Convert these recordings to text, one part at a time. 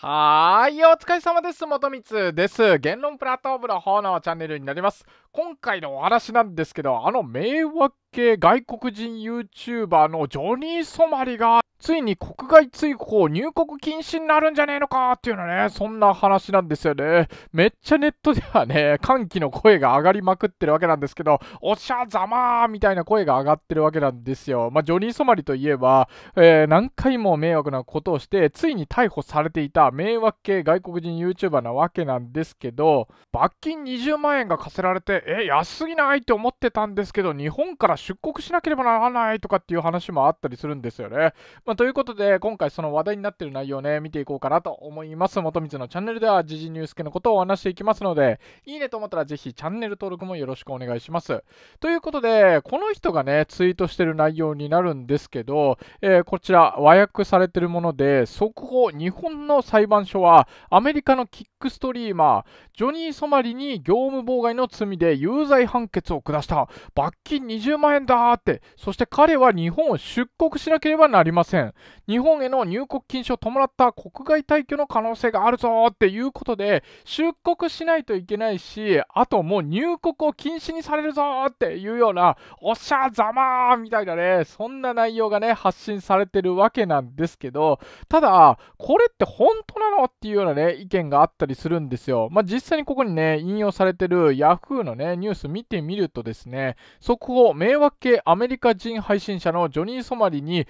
はーい、お疲れ様です。元光です。言論プラットフォームの方のチャンネルになります。今回のお話なんですけど、あの迷惑系外国人 YouTuber のジョニー・ソマリがついに国外追放入国禁止になるんじゃねえのかっていうのね、そんな話なんですよね。めっちゃネットではね、歓喜の声が上がりまくってるわけなんですけど、おっしゃざまーみたいな声が上がってるわけなんですよ。まあ、ジョニー・ソマリといえば、えー、何回も迷惑なことをして、ついに逮捕されていた迷惑系外国人 YouTuber なわけなんですけど、罰金20万円が課せられて、え、安すぎないって思ってたんですけど、日本から出国しなければならないとかっていう話もあったりするんですよね。まあ、ということで、今回その話題になってる内容をね、見ていこうかなと思います。元光のチャンネルでは、時事ニュース系のことをお話していきますので、いいねと思ったらぜひチャンネル登録もよろしくお願いします。ということで、この人がね、ツイートしてる内容になるんですけど、えー、こちら、和訳されてるもので、速報、日本の裁判所は、アメリカのキックストリーマー、ジョニー・ソマリに業務妨害の罪で有罪判決を下した。罰金20万円だって、そして彼は日本を出国しなければなりません。せん。日本への入国禁止を伴った国外退去の可能性があるぞっていうことで、出国しないといけないし、あともう入国を禁止にされるぞっていうような、おっしゃざまーみたいなね、そんな内容がね、発信されてるわけなんですけど、ただ、これって本当なのっていうようなね、意見があったりするんですよ。まあ、実際にここにね、引用されてる Yahoo のね、ニュース見てみるとですね、速報、迷惑系アメリカ人配信者のジョニー・ソマリに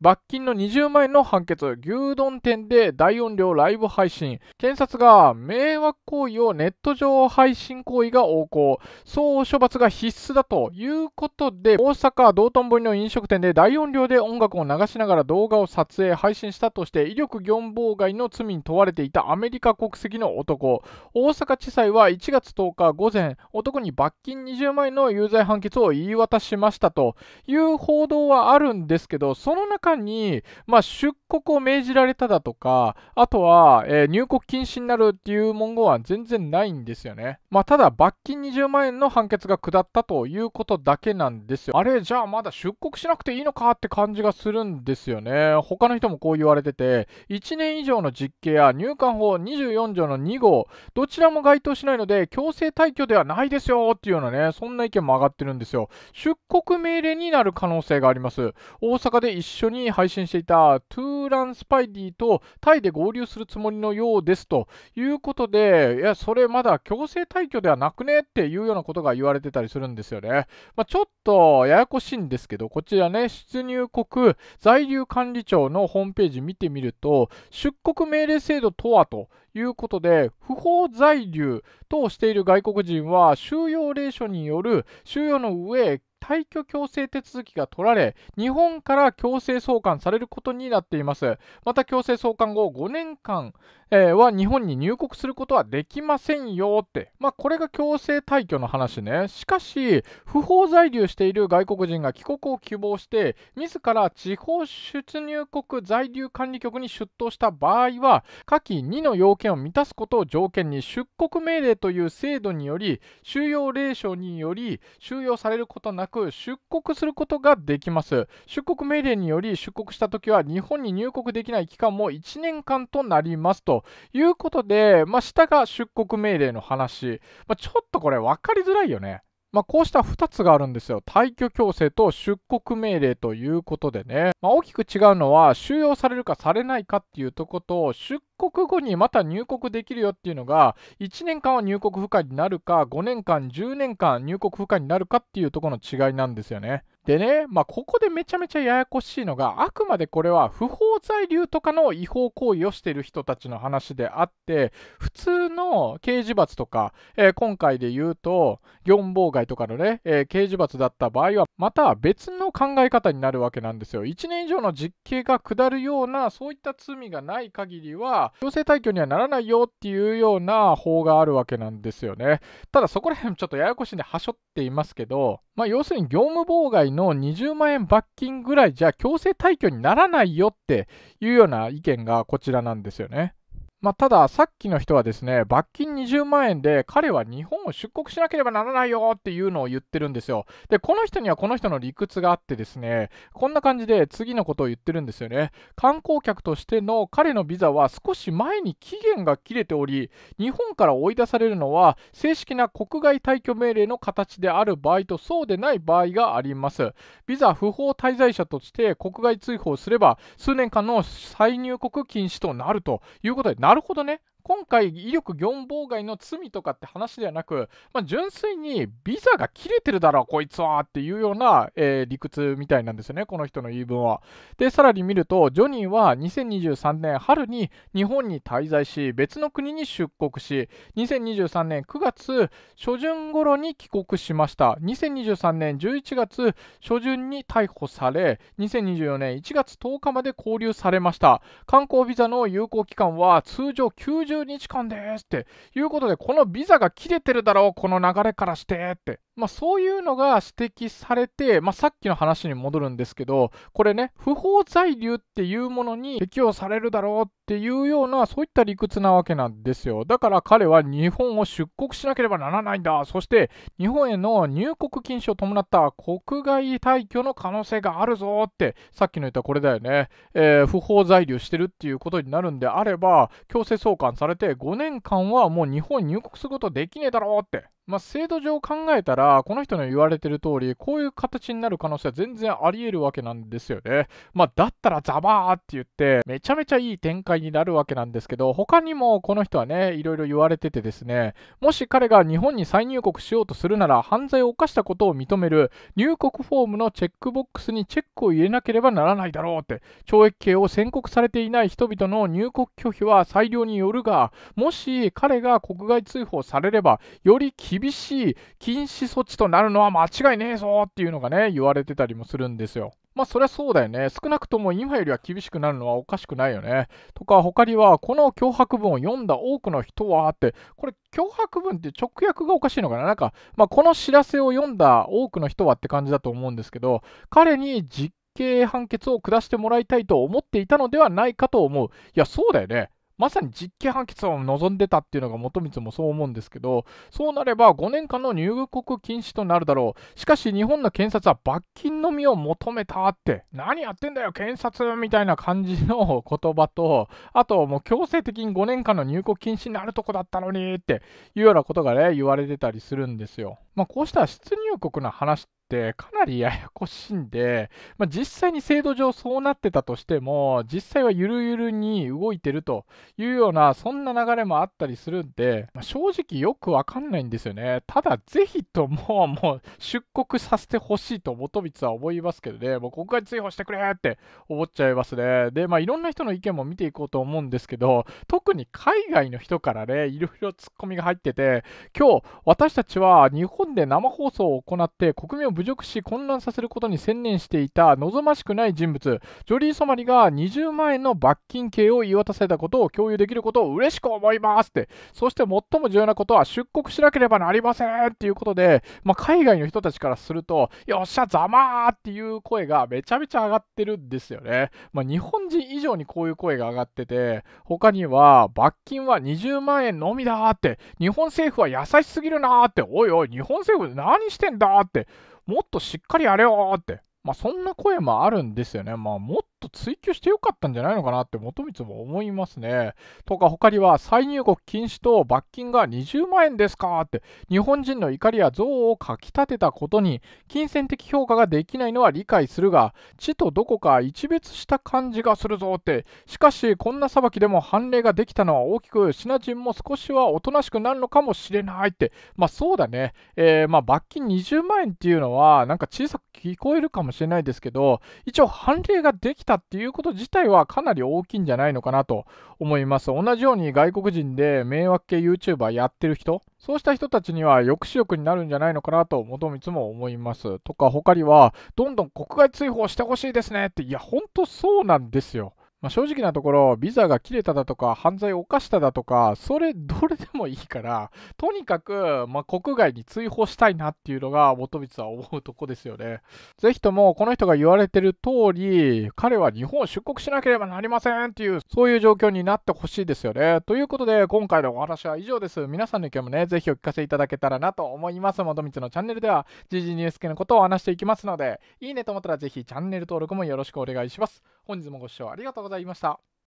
罰金の20万円の判決、牛丼店で大音量ライブ配信、検察が迷惑行為をネット上配信行為が横行、総処罰が必須だということで、大阪道頓堀の飲食店で大音量で音楽を流しながら動画を撮影、配信したとして、威力業務妨害の罪に問われていたアメリカ国籍の男、大阪地裁は1月10日午前、男に罰金20万円の有罪判決を言い渡しましたという報道はあるんですけど、その中中に、まあ、出国を命じられただとか、あとは、えー、入国禁止になるっていう文言は全然ないんですよね。まあ、ただ、罰金20万円の判決が下ったということだけなんですよ。あれ、じゃあまだ出国しなくていいのかって感じがするんですよね。他の人もこう言われてて、1年以上の実刑や入管法24条の2号、どちらも該当しないので、強制退去ではないですよっていうようなね、そんな意見も上がってるんですよ。出国命令になる可能性があります。大阪で一緒にに配信していたトゥーランスパイディとタイで合流するつもりのようですということで、いや、それまだ強制退去ではなくねっていうようなことが言われてたりするんですよね。まあ、ちょっとややこしいんですけど、こちらね、出入国在留管理庁のホームページ見てみると、出国命令制度とはということで、不法在留としている外国人は収容令書による収容の上、退去強制手続きが取られ、日本から強制送還されることになっています。また強制送還後5年間、えー、は日本に入国することはできませんよって、まあ、これが強制退去の話ね。しかし、不法在留している外国人が帰国を希望して、自ら地方出入国在留管理局に出頭した場合は、下記2の要件を満たすことを条件に出国命令という制度により、収容令書により収容されることなく出国することができます出国命令により出国した時は日本に入国できない期間も1年間となりますということで、まあ、下が出国命令の話、まあ、ちょっとこれ分かりづらいよねまあ、こうした2つがあるんですよ。退去強制と出国命令ということでね。まあ、大きく違うのは収容されるかされないかっていうとこと、出国後にまた入国できるよっていうのが、1年間は入国不可になるか、5年間、10年間入国不可になるかっていうところの違いなんですよね。でね、まあ、ここでめちゃめちゃややこしいのが、あくまでこれは不法在留とかの違法行為をしている人たちの話であって、普通の刑事罰とか、えー、今回で言うと、業務妨害とかのね、えー、刑事罰だった場合は、また別の考え方になるわけなんですよ。1年以上の実刑が下るような、そういった罪がない限りは、強制退去にはならないよっていうような法があるわけなんですよね。ただそこら辺ちょっとややこしいんではしょっていますけど、まあ、要するに業務妨害の20万円罰金ぐらいじゃ強制退去にならないよっていうような意見がこちらなんですよね。まあ、ただ、さっきの人はですね、罰金20万円で彼は日本を出国しなければならないよっていうのを言ってるんですよ。で、この人にはこの人の理屈があってですね、こんな感じで次のことを言ってるんですよね。観光客としての彼のビザは少し前に期限が切れており、日本から追い出されるのは正式な国外退去命令の形である場合とそうでない場合があります。ビザ不法滞在者として国外追放すれば数年間の再入国禁止となるということでなるほどね。今回、威力業務妨害の罪とかって話ではなく、まあ、純粋にビザが切れてるだろ、こいつはっていうような、えー、理屈みたいなんですよね、この人の言い分は。で、さらに見ると、ジョニーは2023年春に日本に滞在し、別の国に出国し、2023年9月初旬頃に帰国しました。2023年11月初旬に逮捕され、2024年1月10日まで拘留されました。観光ビザの有効期間は通常90 30日間ですっていうことで、このビザが切れてるだろう、この流れからしてって。まあ、そういうのが指摘されて、まあ、さっきの話に戻るんですけど、これね、不法在留っていうものに適用されるだろうっっていうような、そういった理屈なわけなんですよ。だから彼は日本を出国しなければならないんだ。そして、日本への入国禁止を伴った国外退去の可能性があるぞって、さっきの言ったこれだよね。えー、不法在留してるっていうことになるんであれば、強制送還されて5年間はもう日本に入国することできねえだろうって。まあ、制度上考えたら、この人の言われてる通り、こういう形になる可能性は全然あり得るわけなんですよね。まあ、だったらザバーって言って、めちゃめちゃいい展開になるわけなんですけど、他にもこの人はね、いろいろ言われててですね、もし彼が日本に再入国しようとするなら、犯罪を犯したことを認める入国フォームのチェックボックスにチェックを入れなければならないだろうって、懲役刑を宣告されていない人々の入国拒否は裁量によるが、もし彼が国外追放されれば、より厳厳しい禁止措置となるのは間違いねえぞっていうのがね、言われてたりもするんですよ。まあそりゃそうだよね。少なくとも今よりは厳しくなるのはおかしくないよね。とか他にはこの脅迫文を読んだ多くの人はってこれ脅迫文って直訳がおかしいのかななんか、まあ、この知らせを読んだ多くの人はって感じだと思うんですけど彼に実刑判決を下してもらいたいと思っていたのではないかと思う。いやそうだよね。まさに実刑判決を望んでたっていうのが元光もそう思うんですけど、そうなれば5年間の入国禁止となるだろう。しかし日本の検察は罰金のみを求めたって、何やってんだよ、検察みたいな感じの言葉と、あともう強制的に5年間の入国禁止になるとこだったのにっていうようなことがね、言われてたりするんですよ。まあ、こうした出入国の話っってかなりややこしいんで、まあ、実際に制度上そうなってたとしても、実際はゆるゆるに動いてるというような、そんな流れもあったりするんで、まあ、正直よくわかんないんですよね。ただ、ぜひとも、もう出国させてほしいと元光は思いますけどね、もう国外追放してくれって思っちゃいますね。で、まあ、いろんな人の意見も見ていこうと思うんですけど、特に海外の人からね、いろいろツッコミが入ってて、今日、私たちは日本で生放送を行って国民を侮辱し混乱させることに専念していた望ましくない人物ジョリー・ソマリが20万円の罰金刑を言い渡されたことを共有できることを嬉しく思いますってそして最も重要なことは出国しなければなりませんっていうことで、まあ、海外の人たちからするとよっしゃざまーっていう声がめちゃめちゃ上がってるんですよね、まあ、日本人以上にこういう声が上がってて他には罰金は20万円のみだって日本政府は優しすぎるなーっておいおい日本政府何してんだってもっとしっかりやれよって。まあ、そんな声もあるんですよね。まあ、もっと追求してよかったんじゃないのかなって元光も思いますね。とか、他には再入国禁止と罰金が20万円ですかって、日本人の怒りや憎悪をかきたてたことに、金銭的評価ができないのは理解するが、地とどこか一別した感じがするぞって、しかし、こんな裁きでも判例ができたのは大きく、シナ人も少しはおとなしくなるのかもしれないって、まあそうだね、えー、まあ罰金20万円っていうのは、なんか小さく聞こえるかもしれないですけど、一応判例ができたっていうこと自体はかなり大きいんじゃないのかなと思います。同じように外国人で迷惑系 YouTuber やってる人、そうした人たちには抑止力になるんじゃないのかなと、元光も思います。とか、他には、どんどん国外追放してほしいですねって、いや、ほんとそうなんですよ。まあ、正直なところ、ビザが切れただとか、犯罪を犯しただとか、それどれでもいいから、とにかく、まあ、国外に追放したいなっていうのが、元光は思うとこですよね。ぜひとも、この人が言われてる通り、彼は日本を出国しなければなりませんっていう、そういう状況になってほしいですよね。ということで、今回のお話は以上です。皆さんの意見もね、ぜひお聞かせいただけたらなと思います。元光のチャンネルでは、時事ニュース系のことを話していきますので、いいねと思ったらぜひチャンネル登録もよろしくお願いします。本日もご視聴ありがとうございました。